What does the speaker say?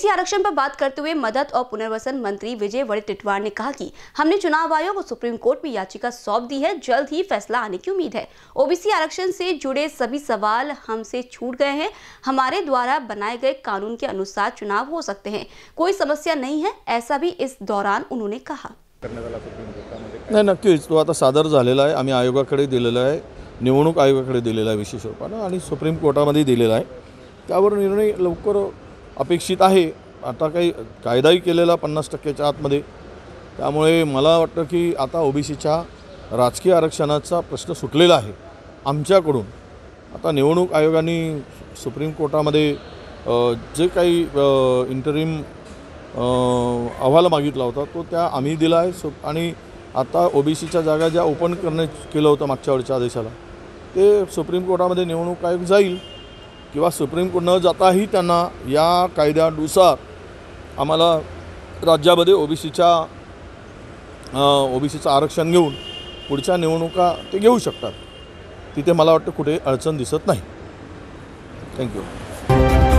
OBC आरक्षण पर बात करते हुए मदद और पुनर्वसन मंत्री विजय वड़े टिटवार ने कहा कि हमने चुनाव आयोग और सुप्रीम कोर्ट में याचिका सौंप दी है जल्द ही फैसला आने की उम्मीद है ओबीसी आरक्षण से जुड़े सभी सवाल हमसे छूट गए हैं हमारे द्वारा बनाए गए कानून के अनुसार चुनाव हो सकते हैं कोई समस्या नहीं है ऐसा भी इस दौरान उन्होंने कहा नाही नक्कीच तो आता सादर है आहे आयोग है निवणूक आहे है विशेष रूपान आणि सुप्रीम कोर्टा दिलेला है तो निर्णय लवकर अपेक्षित आहे आता काही कायदाही केलेला पन्नास टक्क्याच्या आतमध्ये त्यामुळे मला वाटतं की आता ओबीसीच्या राजकीय आरक्षणाचा प्रश्न सुटलेला आहे आमच्याकडून आता निवडणूक आयोगाने सुप्रीम कोर्टामध्ये जे काही इंटरिम अहवाल मागितला होता तो त्या आम्ही दिला आहे सो आणि आता सीच्या जागा ज्या ओपन करण्या केलं होतं मागच्या वेळच्या आदेशाला ते सुप्रीम कोर्टामध्ये निवडणूक आयोग जाईल किंवा सुप्रीम कोर्ट न जाताही त्यांना या कायद्यानुसार आम्हाला राज्यामध्ये ओबीसीच्या ओबीसीचं आरक्षण घेऊन पुढच्या निवडणुका ते घेऊ शकतात तिथे मला वाटतं कुठे अडचण दिसत नाही थँक्यू